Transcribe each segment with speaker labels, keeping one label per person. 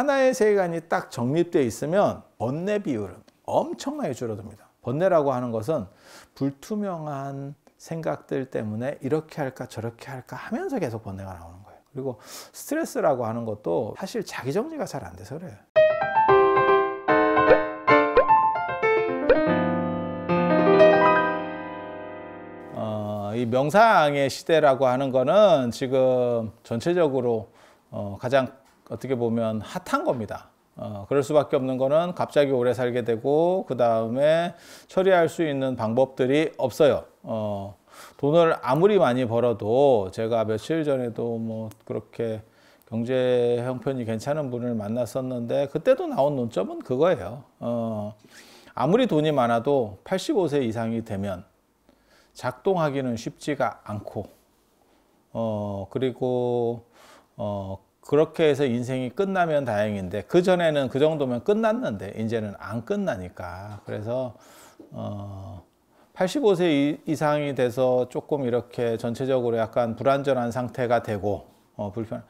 Speaker 1: 하나의 세간이 딱 정립되어 있으면 번뇌 비율은 엄청나게 줄어듭니다. 번뇌라고 하는 것은 불투명한 생각들 때문에 이렇게 할까 저렇게 할까 하면서 계속 번뇌가 나오는 거예요. 그리고 스트레스라고 하는 것도 사실 자기 정리가 잘 안 돼서 그래요. 어, 이 명상의 시대라고 하는 거는 지금 전체적으로 어, 가장 어떻게 보면 핫한 겁니다. 어, 그럴 수밖에 없는 거는 갑자기 오래 살게 되고 그 다음에 처리할 수 있는 방법들이 없어요. 어, 돈을 아무리 많이 벌어도 제가 며칠 전에도 뭐 그렇게 경제 형편이 괜찮은 분을 만났었는데 그때도 나온 논점은 그거예요. 어, 아무리 돈이 많아도 85세 이상이 되면 작동하기는 쉽지가 않고 어, 그리고 어, 그렇게 해서 인생이 끝나면 다행인데 그 전에는 그 정도면 끝났는데 이제는 안 끝나니까 그래서 어 85세 이상이 돼서 조금 이렇게 전체적으로 약간 불안전한 상태가 되고 어 불편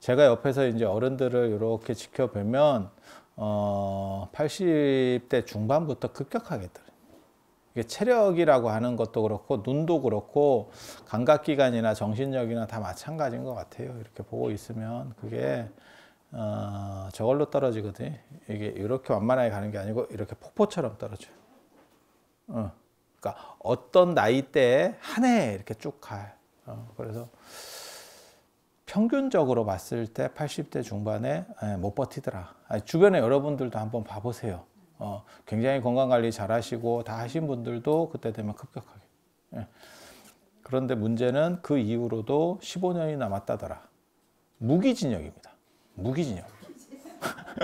Speaker 1: 제가 옆에서 이제 어른들을 이렇게 지켜보면 어 80대 중반부터 급격하게 떨 이게 체력이라고 하는 것도 그렇고 눈도 그렇고 감각기관이나 정신력이나 다 마찬가지인 것 같아요. 이렇게 보고 있으면 그게 어, 저걸로 떨어지거든. 이게 이렇게 완만하게 가는 게 아니고 이렇게 폭포처럼 떨어져요. 어. 그러니까 어떤 나이대한해 이렇게 쭉 가요. 어. 그래서 평균적으로 봤을 때 80대 중반에 에, 예, 못 버티더라. 아니, 주변에 여러분들도 한번 봐보세요. 어, 굉장히 건강관리 잘 하시고 다 하신 분들도 그때 되면 급격하게. 예. 그런데 문제는 그 이후로도 15년이 남았다더라. 무기징역입니다. 무기징역.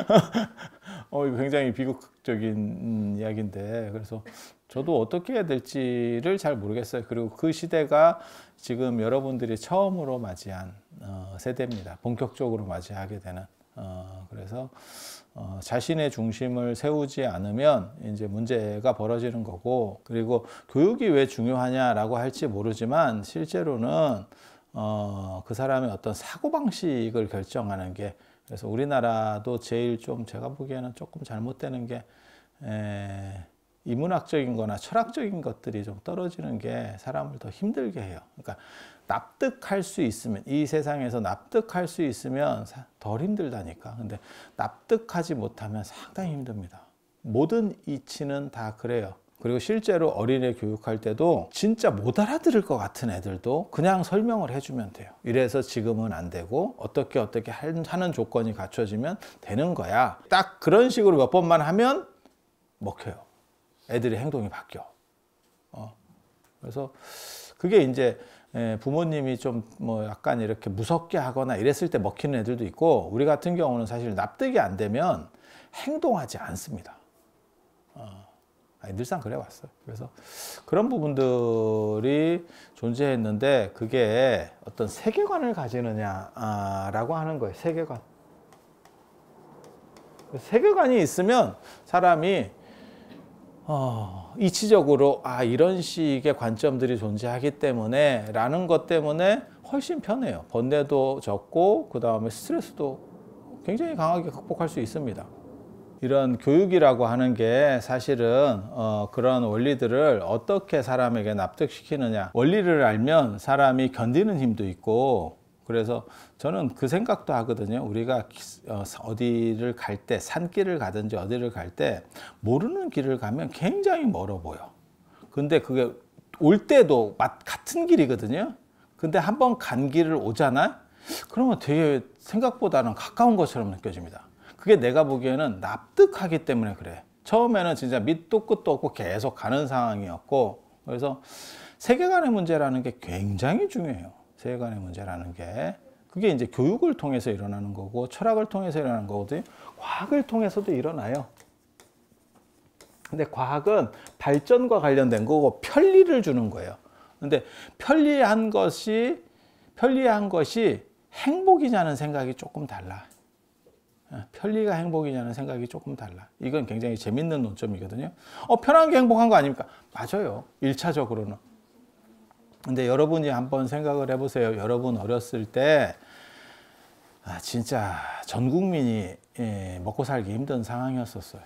Speaker 1: 어, 굉장히 비극적인 음, 이야기인데 그래서 저도 어떻게 해야 될지를 잘 모르겠어요. 그리고 그 시대가 지금 여러분들이 처음으로 맞이한 어, 세대입니다. 본격적으로 맞이하게 되는. 어, 그래서 어, 자신의 중심을 세우지 않으면 이제 문제가 벌어지는 거고 그리고 교육이 왜 중요하냐라고 할지 모르지만 실제로는 어, 그 사람의 어떤 사고방식을 결정하는 게 그래서 우리나라도 제일 좀 제가 보기에는 조금 잘못되는 게 에, 이문학적인 거나 철학적인 것들이 좀 떨어지는 게 사람을 더 힘들게 해요. 그러니까 납득할 수 있으면 이 세상에서 납득할 수 있으면 덜 힘들다니까. 근데 납득하지 못하면 상당히 힘듭니다. 모든 이치는 다 그래요. 그리고 실제로 어린애 교육할 때도 진짜 못 알아들을 것 같은 애들도 그냥 설명을 해주면 돼요. 이래서 지금은 안 되고 어떻게 어떻게 하는 조건이 갖춰지면 되는 거야. 딱 그런 식으로 몇 번만 하면 먹혀요. 애들의 행동이 바뀌어. 어. 그래서 그게 이제 예, 부모님이 좀 뭐 약간 이렇게 무섭게 하거나 이랬을 때 먹히는 애들도 있고 우리 같은 경우는 사실 납득이 안 되면 행동하지 않습니다. 어. 늘상 그래 왔어요. 그래서 그런 부분들이 존재했는데 그게 어떤 세계관을 가지느냐라고 하는 거예요. 세계관. 세계관이 있으면 사람이 어, 이치적으로 아 이런 식의 관점들이 존재하기 때문에 라는 것 때문에 훨씬 편해요. 번뇌도 적고 그 다음에 스트레스도 굉장히 강하게 극복할 수 있습니다. 이런 교육이라고 하는 게 사실은 어, 그런 원리들을 어떻게 사람에게 납득시키느냐 원리를 알면 사람이 견디는 힘도 있고 그래서 저는 그 생각도 하거든요. 우리가 어, 어디를 갈 때, 산길을 가든지 어디를 갈 때, 모르는 길을 가면 굉장히 멀어 보여. 근데 그게 올 때도 같은 길이거든요. 근데 한 번 간 길을 오잖아? 그러면 되게 생각보다는 가까운 것처럼 느껴집니다. 그게 내가 보기에는 납득하기 때문에 그래. 처음에는 진짜 밑도 끝도 없고 계속 가는 상황이었고, 그래서 세계관의 문제라는 게 굉장히 중요해요. 세간의 문제라는 게 그게 이제 교육을 통해서 일어나는 거고 철학을 통해서 일어나는 거거든요. 과학을 통해서도 일어나요. 근데 과학은 발전과 관련된 거고 편리를 주는 거예요. 근데 편리한 것이 편리한 것이 행복이냐는 생각이 조금 달라. 예, 편리가 행복이냐는 생각이 조금 달라. 이건 굉장히 재밌는 논점이거든요. 어, 편한 게 행복한 거 아닙니까? 맞아요. 1차적으로는. 근데 여러분이 한번 생각을 해보세요. 여러분 어렸을 때 아, 진짜 전 국민이 예, 먹고 살기 힘든 상황이었었어요.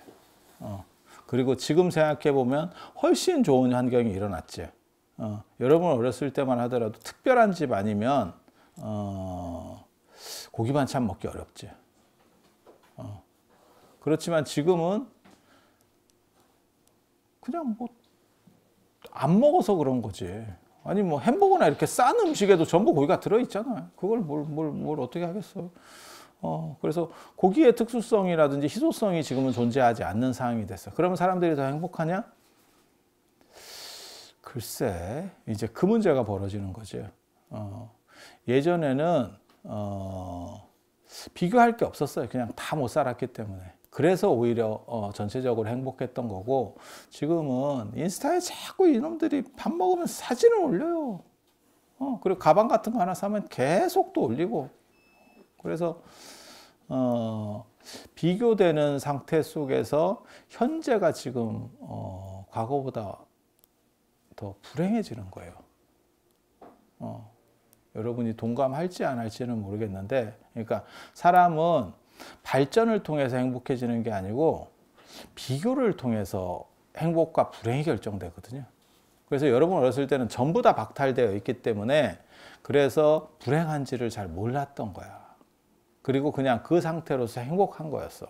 Speaker 1: 어. 그리고 지금 생각해 보면 훨씬 좋은 환경이 일어났지. 어. 여러분 어렸을 때만 하더라도 특별한 집 아니면 어, 고기 반찬 먹기 어렵지. 어. 그렇지만 지금은 그냥 뭐 안 먹어서 그런 거지. 아니 뭐 햄버거나 이렇게 싼 음식에도 전부 고기가 들어있잖아요. 그걸 뭘, 뭘, 뭘 어떻게 하겠어요. 어, 그래서 고기의 특수성이라든지 희소성이 지금은 존재하지 않는 상황이 됐어. 그러면 사람들이 더 행복하냐? 글쎄, 이제 그 문제가 벌어지는 거지. 어, 예전에는 어, 비교할 게 없었어요. 그냥 다 못 살았기 때문에. 그래서 오히려 어, 전체적으로 행복했던 거고 지금은 인스타에 자꾸 이놈들이 밥 먹으면 사진을 올려요. 어, 그리고 가방 같은 거 하나 사면 계속 또 올리고 그래서 어, 비교되는 상태 속에서 현재가 지금 어, 과거보다 더 불행해지는 거예요. 어, 여러분이 동감할지 안 할지는 모르겠는데, 그러니까 사람은 발전을 통해서 행복해지는 게 아니고 비교를 통해서 행복과 불행이 결정되거든요. 그래서 여러분 어렸을 때는 전부 다 박탈되어 있기 때문에 그래서 불행한지를 잘 몰랐던 거야. 그리고 그냥 그 상태로서 행복한 거였어.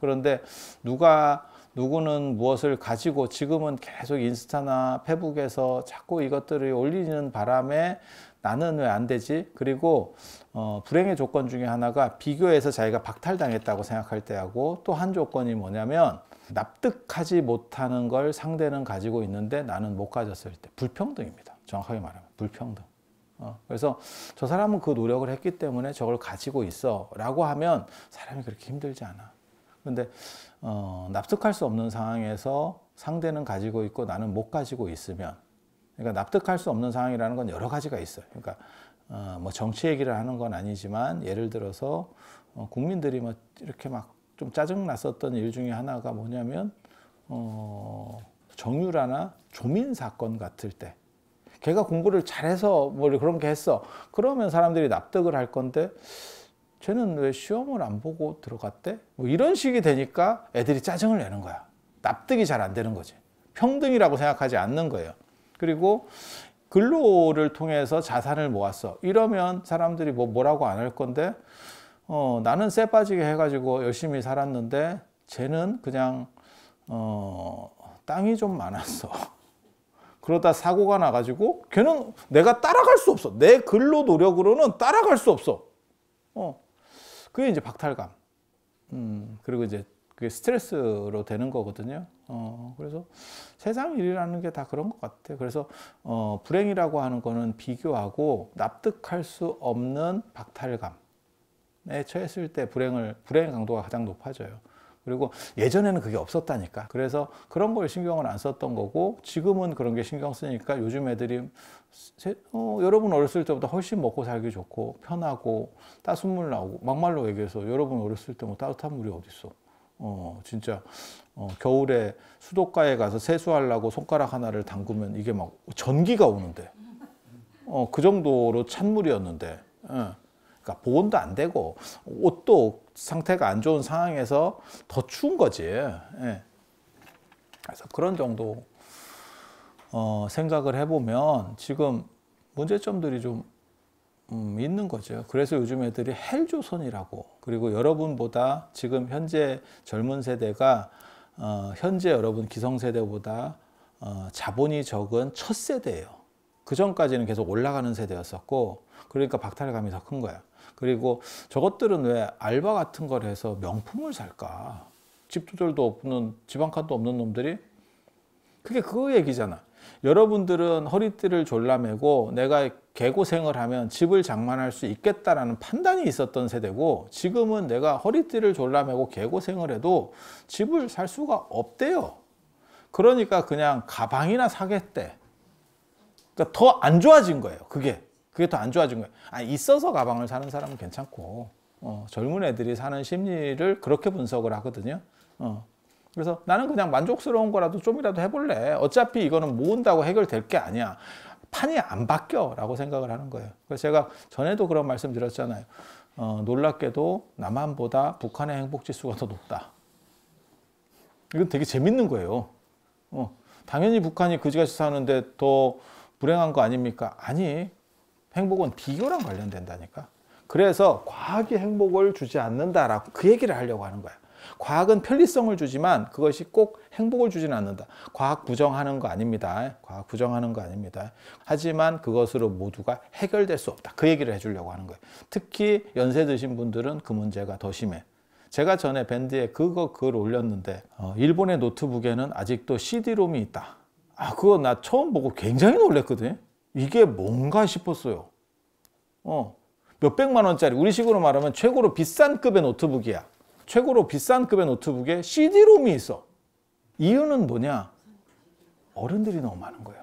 Speaker 1: 그런데 누가 누구는 무엇을 가지고 지금은 계속 인스타나 페북에서 자꾸 이것들을 올리는 바람에 나는 왜 안 되지? 그리고 어, 불행의 조건 중에 하나가 비교해서 자기가 박탈당했다고 생각할 때하고 또 한 조건이 뭐냐면 납득하지 못하는 걸 상대는 가지고 있는데 나는 못 가졌을 때 불평등입니다. 정확하게 말하면 불평등. 어, 그래서 저 사람은 그 노력을 했기 때문에 저걸 가지고 있어 라고 하면 사람이 그렇게 힘들지 않아. 근데 어, 납득할 수 없는 상황에서 상대는 가지고 있고 나는 못 가지고 있으면 그러니까 납득할 수 없는 상황이라는 건 여러 가지가 있어요. 그러니까 어, 뭐 정치 얘기를 하는 건 아니지만 예를 들어서 어, 국민들이 뭐 막 이렇게 막 좀 짜증 났었던 일 중에 하나가 뭐냐면 어, 정유라나 조민 사건 같을 때 걔가 공부를 잘해서 뭐 그런 게 했어. 그러면 사람들이 납득을 할 건데 쟤는 왜 시험을 안 보고 들어갔대? 뭐 이런 식이 되니까 애들이 짜증을 내는 거야. 납득이 잘 안 되는 거지. 평등이라고 생각하지 않는 거예요. 그리고 근로를 통해서 자산을 모았어. 이러면 사람들이 뭐 뭐라고 안 할 건데 어, 나는 쎄 빠지게 해가지고 열심히 살았는데 쟤는 그냥 어, 땅이 좀 많았어. 그러다 사고가 나가지고 걔는 내가 따라갈 수 없어. 내 근로 노력으로는 따라갈 수 없어. 어. 그게 이제 박탈감. 음, 그리고 이제 그게 스트레스로 되는 거거든요. 어, 그래서 세상 일이라는 게 다 그런 것 같아요. 그래서 어, 불행이라고 하는 거는 비교하고 납득할 수 없는 박탈감에 처했을 때 불행을 불행의 강도가 가장 높아져요. 그리고 예전에는 그게 없었다니까. 그래서 그런 걸 신경을 안 썼던 거고 지금은 그런 게 신경 쓰니까 요즘 애들이 어, 여러분 어렸을 때보다 훨씬 먹고 살기 좋고 편하고 따순물 나오고 막말로 얘기해서 여러분 어렸을 때 뭐 따뜻한 물이 어딨어. 어, 진짜 어, 겨울에 수도가에 가서 세수하려고 손가락 하나를 담그면 이게 막 전기가 오는데 어, 그 정도로 찬물이었는데 어. 그러니까 보온도 안 되고 옷도 상태가 안 좋은 상황에서 더 추운 거지. 예. 그래서 그런 정도 어, 생각을 해보면 지금 문제점들이 좀 음, 있는 거죠. 그래서 요즘 애들이 헬조선이라고 그리고 여러분보다 지금 현재 젊은 세대가 어, 현재 여러분 기성세대보다 어, 자본이 적은 첫 세대예요. 그 전까지는 계속 올라가는 세대였었고 그러니까 박탈감이 더 큰거예요 그리고 저것들은 왜 알바 같은 걸 해서 명품을 살까? 집 두절도 없는 지방칸도 없는 놈들이 그게 그 얘기잖아. 여러분들은 허리띠를 졸라매고 내가 개고생을 하면 집을 장만할 수 있겠다라는 판단이 있었던 세대고 지금은 내가 허리띠를 졸라매고 개고생을 해도 집을 살 수가 없대요. 그러니까 그냥 가방이나 사겠대. 그러니까 더 안 좋아진 거예요. 그게. 그게 더 안 좋아진 거예요. 아, 있어서 가방을 사는 사람은 괜찮고 어, 젊은 애들이 사는 심리를 그렇게 분석을 하거든요. 어. 그래서 나는 그냥 만족스러운 거라도 좀이라도 해볼래. 어차피 이거는 모은다고 해결될 게 아니야. 판이 안 바뀌어 라고 생각을 하는 거예요. 그래서 제가 전에도 그런 말씀 드렸잖아요. 어, 놀랍게도 남한보다 북한의 행복지수가 더 높다. 이건 되게 재밌는 거예요. 어, 당연히 북한이 그지같이 사는데 더 불행한 거 아닙니까? 아니, 행복은 비교랑 관련된다니까. 그래서 과하게 행복을 주지 않는다라고 그 얘기를 하려고 하는 거야. 과학은 편리성을 주지만 그것이 꼭 행복을 주지는 않는다. 과학 부정하는 거 아닙니다. 과학 부정하는 거 아닙니다. 하지만 그것으로 모두가 해결될 수 없다. 그 얘기를 해주려고 하는 거예요. 특히 연세 드신 분들은 그 문제가 더 심해. 제가 전에 밴드에 그거 글 올렸는데 어, 일본의 노트북에는 아직도 CD롬이 있다. 아 그거 나 처음 보고 굉장히 놀랐거든 이게 뭔가 싶었어요. 어 몇백만 원짜리 우리 식으로 말하면 최고로 비싼 급의 노트북이야. 최고로 비싼 급의 노트북에 CD롬이 있어. 이유는 뭐냐? 어른들이 너무 많은 거예요.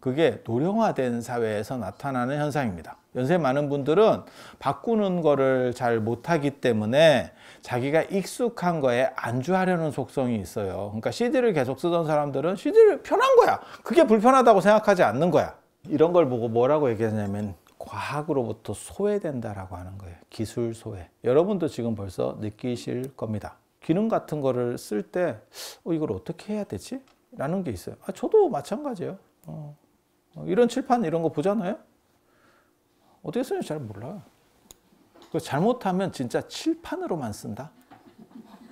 Speaker 1: 그게 노령화된 사회에서 나타나는 현상입니다. 연세 많은 분들은 바꾸는 거를 잘 못하기 때문에 자기가 익숙한 거에 안주하려는 속성이 있어요. 그러니까 CD를 계속 쓰던 사람들은 CD를 편한 거야. 그게 불편하다고 생각하지 않는 거야. 이런 걸 보고 뭐라고 얘기하냐면 과학으로부터 소외된다라고 하는 거예요. 기술 소외. 여러분도 지금 벌써 느끼실 겁니다. 기능 같은 거를 쓸때 어, 이걸 어떻게 해야 되지? 라는 게 있어요. 아, 저도 마찬가지예요. 어, 어 이런 칠판 이런 거 보잖아요. 어떻게 쓰는지 잘 몰라. 그 잘못하면 진짜 칠판으로만 쓴다.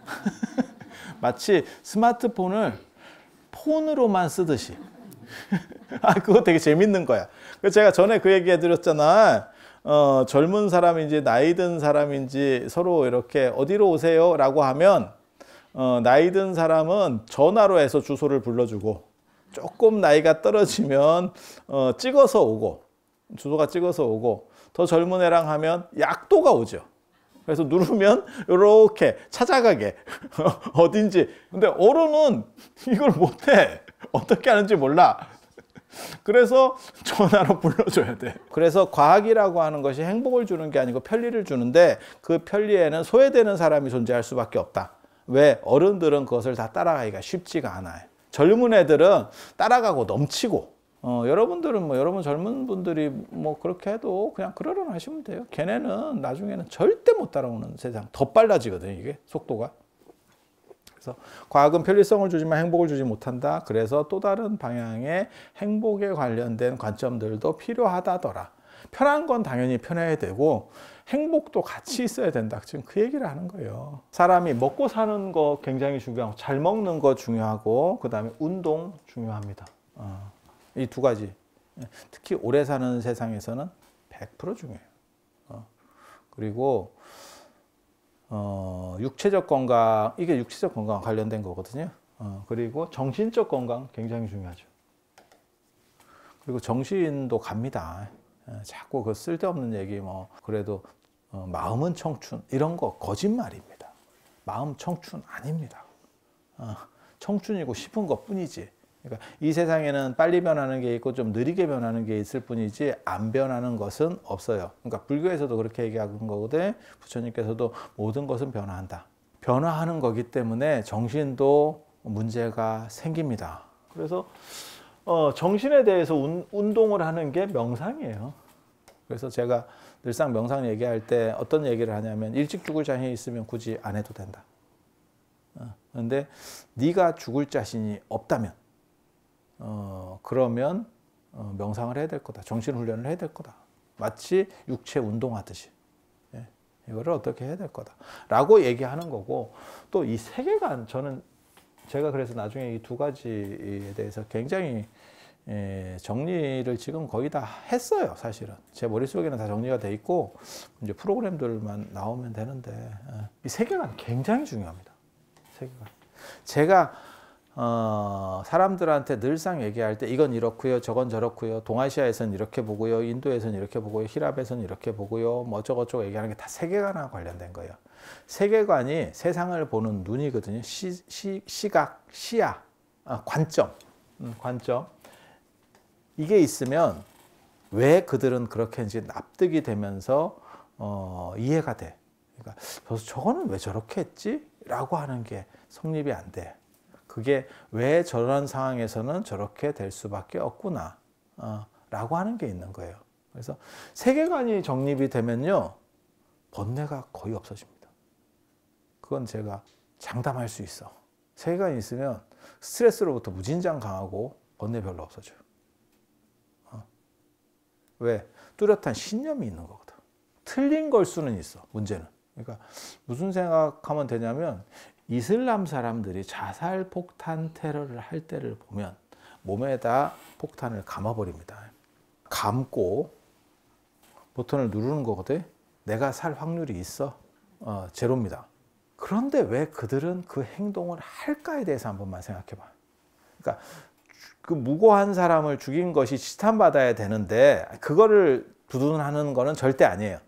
Speaker 1: 마치 스마트폰을 폰으로만 쓰듯이 아, 그거 되게 재밌는 거야. 그 제가 전에 그 얘기 해드렸잖아. 어, 젊은 사람인지 나이 든 사람인지 서로 이렇게 어디로 오세요? 라고 하면 어, 나이 든 사람은 전화로 해서 주소를 불러주고 조금 나이가 떨어지면 어, 찍어서 오고 주소가 찍어서 오고 더 젊은 애랑 하면 약도가 오죠. 그래서 누르면 이렇게 찾아가게 어딘지 근데 어른은 이걸 못해 어떻게 하는지 몰라. 그래서 전화로 불러줘야 돼. 그래서 과학이라고 하는 것이 행복을 주는 게 아니고 편리를 주는데 그 편리에는 소외되는 사람이 존재할 수밖에 없다. 왜? 어른들은 그것을 다 따라가기가 쉽지가 않아요. 젊은 애들은 따라가고 넘치고 어, 여러분들은 뭐 여러분 젊은 분들이 뭐 그렇게 해도 그냥 그러려나 하시면 돼요. 걔네는 나중에는 절대 못 따라오는 세상. 더 빨라지거든요, 이게 속도가. 그래서 과학은 편리성을 주지만 행복을 주지 못한다. 그래서 또 다른 방향의 행복에 관련된 관점들도 필요하다더라. 편한 건 당연히 편해야 되고 행복도 같이 있어야 된다. 지금 그 얘기를 하는 거예요. 사람이 먹고 사는 거 굉장히 중요하고 잘 먹는 거 중요하고 그 다음에 운동 중요합니다. 어, 이두 가지. 예, 특히 오래 사는 세상에서는 100% 중요해요. 어, 그리고 어, 육체적 건강, 이게 육체적 건강 과 관련된 거거든요. 어, 그리고 정신적 건강 굉장히 중요하죠. 그리고 정신도 갑니다. 예, 자꾸 그 쓸데없는 얘기 뭐 그래도 어, 마음은 청춘 이런 거 거짓말입니다. 마음 청춘 아닙니다. 어, 청춘이고 싶은 것뿐이지 그러니까 이 세상에는 빨리 변하는 게 있고 좀 느리게 변하는 게 있을 뿐이지 안 변하는 것은 없어요. 그러니까 불교에서도 그렇게 얘기하는 거거든. 부처님께서도 모든 것은 변화한다. 변화하는 거기 때문에 정신도 문제가 생깁니다. 그래서 어, 정신에 대해서 운, 운동을 하는 게 명상이에요. 그래서 제가 늘상 명상 얘기할 때 어떤 얘기를 하냐면 일찍 죽을 자신이 있으면 굳이 안 해도 된다. 그런데 어, 네가 죽을 자신이 없다면 어, 그러면 어, 명상을 해야 될 거다. 정신 훈련을 해야 될 거다. 마치 육체 운동하듯이. 예, 이거를 어떻게 해야 될 거다. 라고 얘기하는 거고, 또 이 세계관, 저는 제가 그래서 나중에 이 두 가지에 대해서 굉장히 예, 정리를 지금 거의 다 했어요, 사실은. 제 머릿속에는 다 정리가 돼 있고, 이제 프로그램들만 나오면 되는데, 예, 이 세계관 굉장히 중요합니다. 세계관. 제가 어, 사람들한테 늘상 얘기할 때 이건 이렇고요, 저건 저렇고요, 동아시아에서는 이렇게 보고요, 인도에서는 이렇게 보고요, 히랍에서는 이렇게 보고요, 뭐 저것저것 얘기하는 게 다 세계관과 관련된 거예요. 세계관이 세상을 보는 눈이거든요. 시, 시, 시각, 시야, 아, 관점, 음, 관점. 이게 있으면 왜 그들은 그렇게 인는지 납득이 되면서 어, 이해가 돼. 그러니까 저거는 왜 저렇게 했지? 라고 하는 게 성립이 안 돼. 그게 왜 저런 상황에서는 저렇게 될 수밖에 없구나 어, 라고 하는 게 있는 거예요. 그래서 세계관이 정립이 되면요. 번뇌가 거의 없어집니다. 그건 제가 장담할 수 있어. 세계관이 있으면 스트레스로부터 무진장 강하고 번뇌 별로 없어져요. 어. 왜? 뚜렷한 신념이 있는 거거든. 틀린 걸 수는 있어, 문제는. 그러니까 무슨 생각하면 되냐면 이슬람 사람들이 자살 폭탄 테러를 할 때를 보면 몸에다 폭탄을 감아버립니다. 감고 버튼을 누르는 거거든 내가 살 확률이 있어 어, 제로입니다. 그런데 왜 그들은 그 행동을 할까에 대해서 한 번만 생각해봐. 그러니까 그 무고한 사람을 죽인 것이 치탄받아야 되는데 그거를 두둔하는 거는 절대 아니에요.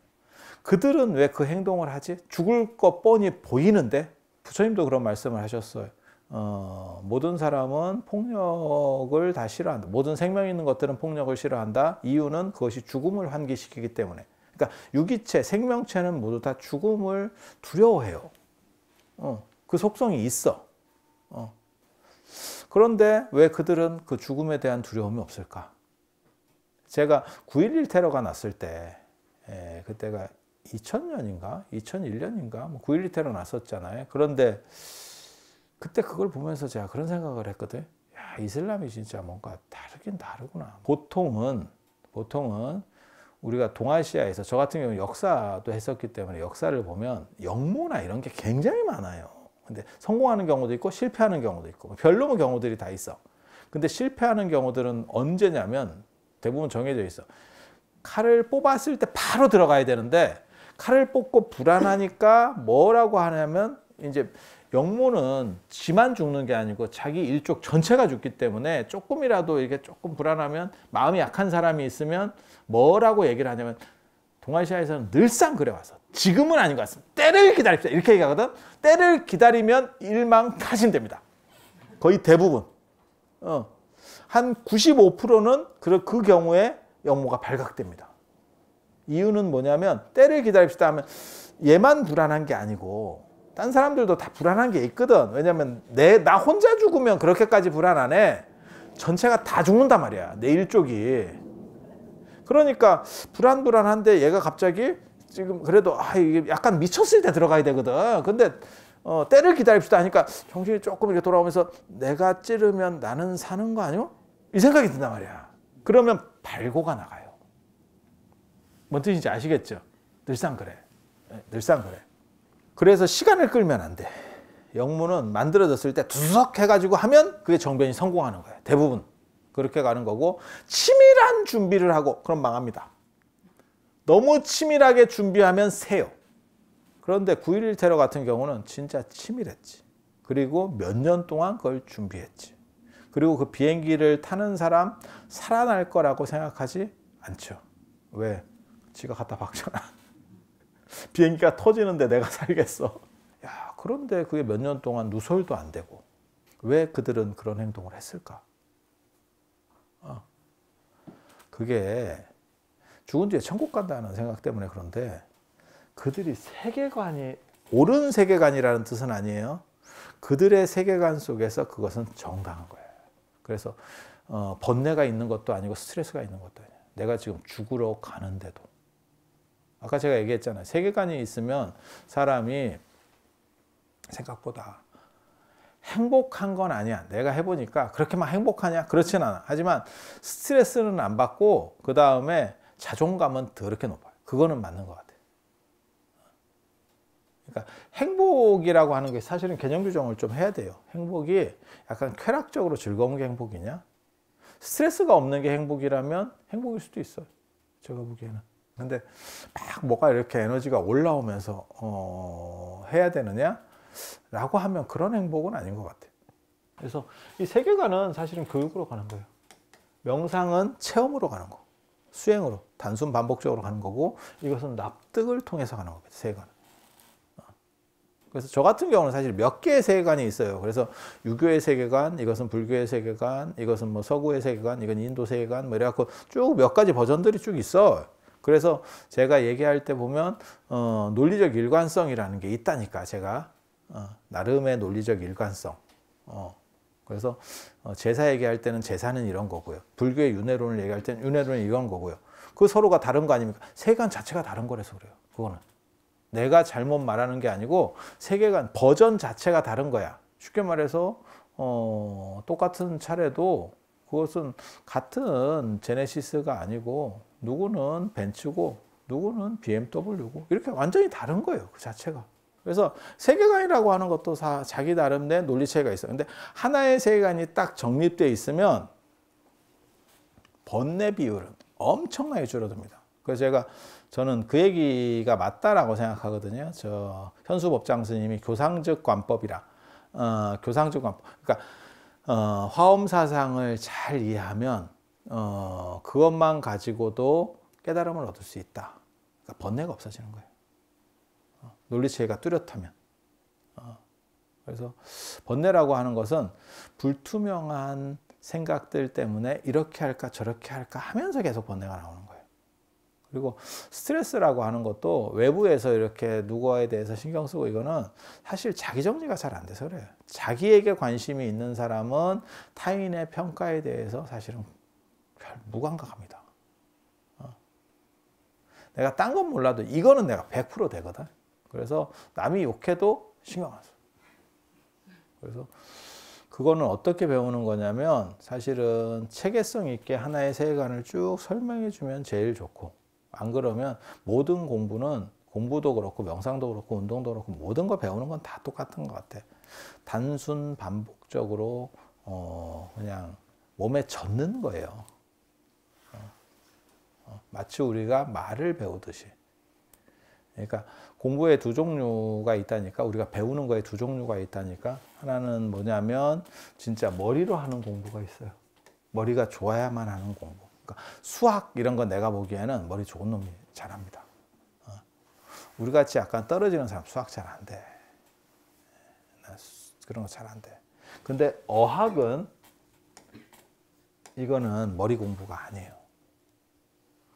Speaker 1: 그들은 왜 그 행동을 하지? 죽을 것 뻔히 보이는데 부처님도 그런 말씀을 하셨어요. 어, 모든 사람은 폭력을 다 싫어한다. 모든 생명 있는 것들은 폭력을 싫어한다. 이유는 그것이 죽음을 환기시키기 때문에. 그러니까 유기체, 생명체는 모두 다 죽음을 두려워해요. 어, 그 속성이 있어. 어. 그런데 왜 그들은 그 죽음에 대한 두려움이 없을까? 제가 9.11 테러가 났을 때, 예, 그때가 2000년인가 2001년인가 뭐9.12 테러 났었잖아요. 그런데 그때 그걸 보면서 제가 그런 생각을 했거든. 야 이슬람이 진짜 뭔가 다르긴 다르구나. 보통은 보통은 우리가 동아시아에서 저 같은 경우 역사도 했었기 때문에 역사를 보면 역모나 이런 게 굉장히 많아요. 근데 성공하는 경우도 있고 실패하는 경우도 있고 뭐 별로의 경우들이 다 있어. 근데 실패하는 경우들은 언제냐면 대부분 정해져 있어. 칼을 뽑았을 때 바로 들어가야 되는데 칼을 뽑고 불안하니까 뭐라고 하냐면 이제 영모는 지만 죽는 게 아니고 자기 일족 전체가 죽기 때문에 조금이라도 이렇게 조금 불안하면 마음이 약한 사람이 있으면 뭐라고 얘기를 하냐면 동아시아에서는 늘상 그래 와서 지금은 아닌 것 같습니다. 때를 기다립시다. 이렇게 얘기하거든. 때를 기다리면 일망타진됩니다. 거의 대부분. 어. 한 95%는 그, 그 경우에 영모가 발각됩니다. 이유는 뭐냐면 때를 기다립시다 하면 얘만 불안한 게 아니고 딴 사람들도 다 불안한 게 있거든. 왜냐면 내 나 혼자 죽으면 그렇게까지 불안하네. 전체가 다 죽는단 말이야. 내 일족이. 그러니까 불안불안한데 얘가 갑자기 지금 그래도 아 이게 약간 미쳤을 때 들어가야 되거든. 근데 어, 때를 기다립시다 하니까 정신이 조금 이렇게 돌아오면서 내가 찌르면 나는 사는 거 아니요? 이 생각이 든단 말이야. 그러면 발고가 나가요. 뭔 뜻인지 아시겠죠? 늘상 그래. 예, 늘상 그래. 그래서 시간을 끌면 안 돼. 영문은 만들어졌을 때 두석 해가지고 하면 그게 정변이 성공하는 거예요. 대부분. 그렇게 가는 거고 치밀한 준비를 하고 그럼 망합니다. 너무 치밀하게 준비하면 새요. 그런데 9.11 테러 같은 경우는 진짜 치밀했지. 그리고 몇 년 동안 그걸 준비했지. 그리고 그 비행기를 타는 사람 살아날 거라고 생각하지 않죠. 왜? 지가 갖다 박잖아. 비행기가 터지는데 내가 살겠어. 야, 그런데 그게 몇 년 동안 누설도 안 되고 왜 그들은 그런 행동을 했을까? 어. 그게 죽은 뒤에 천국 간다는 생각 때문에 그런데 그들이 세계관이 옳은 세계관이라는 뜻은 아니에요. 그들의 세계관 속에서 그것은 정당한 거예요. 그래서 어, 번뇌가 있는 것도 아니고 스트레스가 있는 것도 아니에요. 내가 지금 죽으러 가는데도 아까 제가 얘기했잖아요. 세계관이 있으면 사람이 생각보다 행복한 건 아니야. 내가 해보니까 그렇게 막 행복하냐? 그렇진 않아. 하지만 스트레스는 안 받고 그 다음에 자존감은 더럽게 높아요. 그거는 맞는 것 같아요. 그러니까 행복이라고 하는 게 사실은 개념 규정을 좀 해야 돼요. 행복이 약간 쾌락적으로 즐거운 게 행복이냐? 스트레스가 없는 게 행복이라면 행복일 수도 있어요. 제가 보기에는. 근데 막 뭐가 이렇게 에너지가 올라오면서 어, 해야 되느냐? 라고 하면 그런 행복은 아닌 것 같아요. 그래서 이 세계관은 사실은 교육으로 가는 거예요. 명상은 체험으로 가는 거. 수행으로, 단순 반복적으로 가는 거고 이것은 납득을 통해서 가는 겁니다. 세계관 어. 그래서 저 같은 경우는 사실 몇 개의 세계관이 있어요. 그래서 유교의 세계관, 이것은 불교의 세계관, 이것은 뭐 서구의 세계관, 이건 인도 세계관, 뭐 이래갖고 쭉몇 가지 버전들이 쭉 있어. 그래서 제가 얘기할 때 보면 어, 논리적 일관성이라는 게 있다니까 제가 어, 나름의 논리적 일관성. 어, 그래서 어, 제사 얘기할 때는 제사는 이런 거고요. 불교의 윤회론을 얘기할 때는 윤회론은 이런 거고요. 그 서로가 다른 거 아닙니까? 세계관 자체가 다른 거라서 그래요. 그거는 내가 잘못 말하는 게 아니고 세계관 버전 자체가 다른 거야. 쉽게 말해서 어, 똑같은 차례도 그것은 같은 제네시스가 아니고 누구는 벤츠고 누구는 BMW고 이렇게 완전히 다른 거예요. 그 자체가. 그래서 세계관이라고 하는 것도 다 자기 나름대 논리 차이가 있어요. 근데 하나의 세계관이 딱 정립되어 있으면 번뇌 비율은 엄청나게 줄어듭니다. 그래서 제가 저는 그 얘기가 맞다라고 생각하거든요. 저 현수 법장 스님이 교상적 관법이라 어, 교상적 관법. 그러니까 어, 화엄 사상을 잘 이해하면 어, 그것만 가지고도 깨달음을 얻을 수 있다. 그러니까 번뇌가 없어지는 거예요. 어, 논리체계가 뚜렷하면. 어, 그래서 번뇌라고 하는 것은 불투명한 생각들 때문에 이렇게 할까 저렇게 할까 하면서 계속 번뇌가 나오는 거예요. 그리고 스트레스라고 하는 것도 외부에서 이렇게 누구에 대해서 신경 쓰고 이거는 사실 자기 정리가 잘 안 돼서 그래요. 자기에게 관심이 있는 사람은 타인의 평가에 대해서 사실은 별 무감각합니다. 어. 내가 딴 건 몰라도 이거는 내가 100% 되거든. 그래서 남이 욕해도 신경 안 써. 그래서 그거는 어떻게 배우는 거냐면 사실은 체계성 있게 하나의 세계관을 쭉 설명해 주면 제일 좋고 안 그러면 모든 공부는 공부도 그렇고 명상도 그렇고 운동도 그렇고 모든 거 배우는 건 다 똑같은 것 같아. 단순 반복적으로 어 그냥 몸에 젖는 거예요. 어, 마치 우리가 말을 배우듯이. 그러니까 공부에두 종류가 있다니까 우리가 배우는 거에 두 종류가 있다니까 하나는 뭐냐면 진짜 머리로 하는 공부가 있어요. 머리가 좋아야만 하는 공부. 그러니까 수학 이런 건 내가 보기에는 머리 좋은 놈이 잘합니다. 어. 우리 같이 약간 떨어지는 사람 수학 잘 안 돼. 그런 거 잘 안 돼. 근데 어학은 이거는 머리 공부가 아니에요.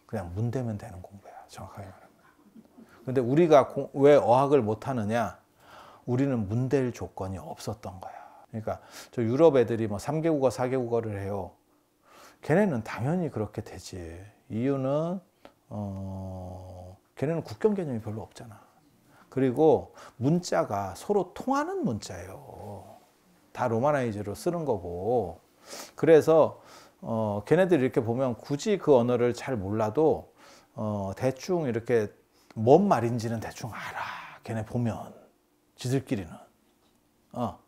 Speaker 1: 그냥 문 대면 되는 공부야. 정확하게 말하면. 근데 우리가 공, 왜 어학을 못 하느냐? 우리는 문댈 조건이 없었던 거야. 그러니까 저 유럽 애들이 뭐 3개국어, 4개국어를 해요. 걔네는 당연히 그렇게 되지. 이유는 어, 걔네는 국경 개념이 별로 없잖아. 그리고 문자가 서로 통하는 문자예요. 다 로마나이즈로 쓰는 거고. 그래서 어, 걔네들 이렇게 보면 굳이 그 언어를 잘 몰라도 어, 대충 이렇게 뭔 말인지는 대충 알아. 걔네 보면 지들끼리는. 어.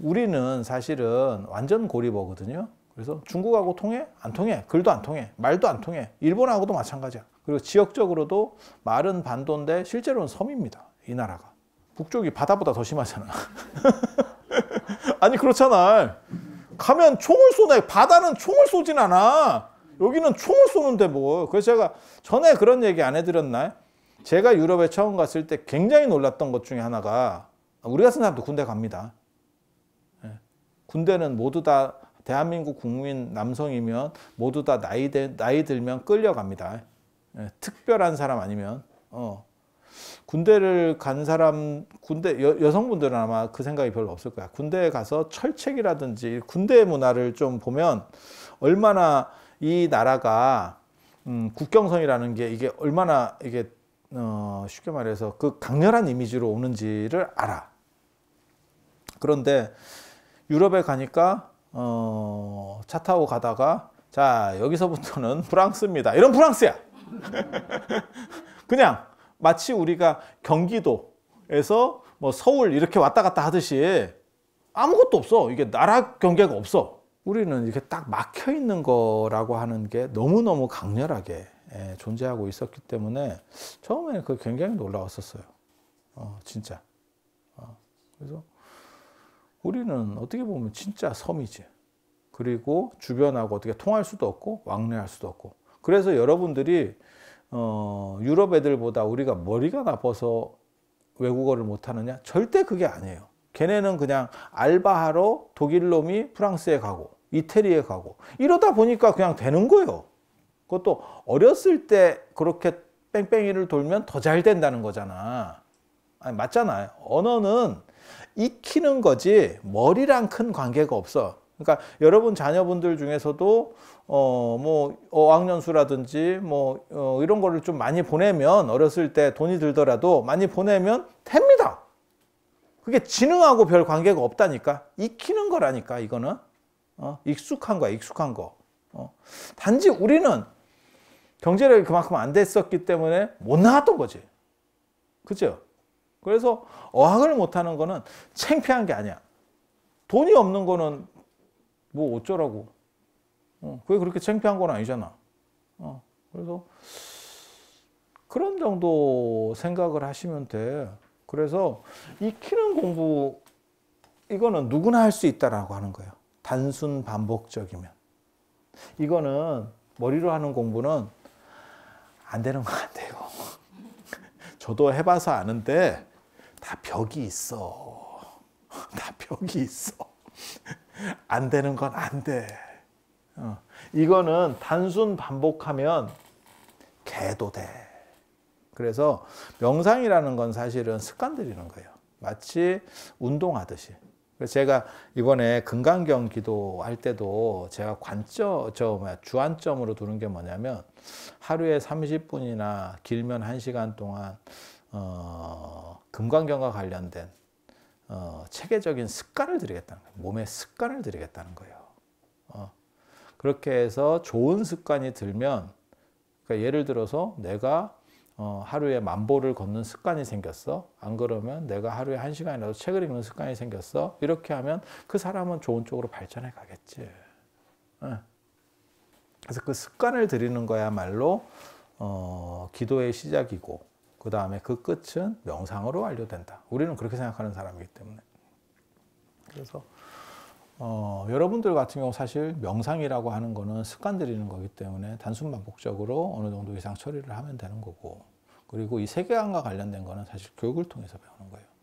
Speaker 1: 우리는 사실은 완전 고리버거든요. 그래서 중국하고 통해? 안 통해. 글도 안 통해. 말도 안 통해. 일본하고도 마찬가지야. 그리고 지역적으로도 말은 반도인데 실제로는 섬입니다. 이 나라가. 북쪽이 바다보다 더 심하잖아. 아니 그렇잖아. 가면 총을 쏘네. 바다는 총을 쏘진 않아. 여기는 총을 쏘는데 뭐. 그래서 제가 전에 그런 얘기 안 해드렸나요? 제가 유럽에 처음 갔을 때 굉장히 놀랐던 것 중에 하나가 우리 가쓴 사람도 군대 갑니다. 예. 군대는 모두 다 대한민국 국민 남성이면 모두 다 나이, 나이 들면 끌려갑니다. 예. 특별한 사람 아니면. 어. 군대를 간 사람 군대 여, 성분들은 아마 그 생각이 별로 없을 거야. 군대에 가서 철책이라든지 군대 문화를 좀 보면 얼마나 이 나라가 음, 국경선이라는 게 이게 얼마나 이게 어, 쉽게 말해서 그 강렬한 이미지로 오는지를 알아. 그런데 유럽에 가니까 어, 차 타고 가다가 자 여기서부터는 프랑스입니다. 이런 프랑스야. 그냥 마치 우리가 경기도에서 뭐 서울 이렇게 왔다 갔다 하듯이 아무것도 없어. 이게 나라 경계가 없어. 우리는 이렇게 딱 막혀 있는 거라고 하는 게 너무너무 강렬하게 예, 존재하고 있었기 때문에 처음에는 그 굉장히 놀라웠었어요. 어, 진짜. 어, 그래서 우리는 어떻게 보면 진짜 섬이지. 그리고 주변하고 어떻게 통할 수도 없고 왕래할 수도 없고. 그래서 여러분들이 어, 유럽 애들보다 우리가 머리가 나빠서 외국어를 못하느냐? 절대 그게 아니에요. 걔네는 그냥 알바하러 독일 놈이 프랑스에 가고 이태리에 가고 이러다 보니까 그냥 되는 거예요. 그것도 어렸을 때 그렇게 뺑뺑이를 돌면 더 잘 된다는 거잖아. 아니, 맞잖아요. 언어는 익히는 거지 머리랑 큰 관계가 없어. 그러니까 여러분 자녀분들 중에서도 어, 뭐, 어, 어학연수라든지, 뭐, 어, 이런 거를 좀 많이 보내면, 어렸을 때 돈이 들더라도 많이 보내면 됩니다. 그게 지능하고 별 관계가 없다니까. 익히는 거라니까, 이거는. 어, 익숙한 거야, 익숙한 거. 어. 단지 우리는 경제력이 그만큼 안 됐었기 때문에 못 나왔던 거지. 그죠? 그래서 어학을 못하는 거는 창피한 게 아니야. 돈이 없는 거는 뭐 어쩌라고. 어, 그게 그렇게 창피한 건 아니잖아. 어, 그래서 그런 정도 생각을 하시면 돼. 그래서 익히는 공부 이거는 누구나 할 수 있다라고 하는 거예요. 단순 반복적이면. 이거는 머리로 하는 공부는 안 되는 거 같아요. 저도 해봐서 아는데 다 벽이 있어. 다 벽이 있어. 안 되는 건 안 돼. 어, 이거는 단순 반복하면 개도 돼. 그래서 명상이라는 건 사실은 습관 들이는 거예요. 마치 운동하듯이. 제가 이번에 금강경 기도할 때도 제가 관점, 저 뭐야, 주안점으로 두는 게 뭐냐면 하루에 30분이나 길면 1시간 동안 어, 금강경과 관련된 어, 체계적인 습관을 들이겠다는 거예요. 몸의 습관을 들이겠다는 거예요. 그렇게 해서 좋은 습관이 들면 그러니까 예를 들어서 내가 어, 하루에 만보를 걷는 습관이 생겼어. 안 그러면 내가 하루에 한 시간이라도 책을 읽는 습관이 생겼어. 이렇게 하면 그 사람은 좋은 쪽으로 발전해 가겠지. 응. 그래서 그 습관을 들이는 거야말로 어, 기도의 시작이고 그 다음에 그 끝은 명상으로 완료된다. 우리는 그렇게 생각하는 사람이기 때문에. 그래서 어, 여러분들 같은 경우 사실 명상이라고 하는 거는 습관 들이는 거기 때문에 단순 반복적으로 어느 정도 이상 처리를 하면 되는 거고 그리고 이 세계관과 관련된 거는 사실 교육을 통해서 배우는 거예요.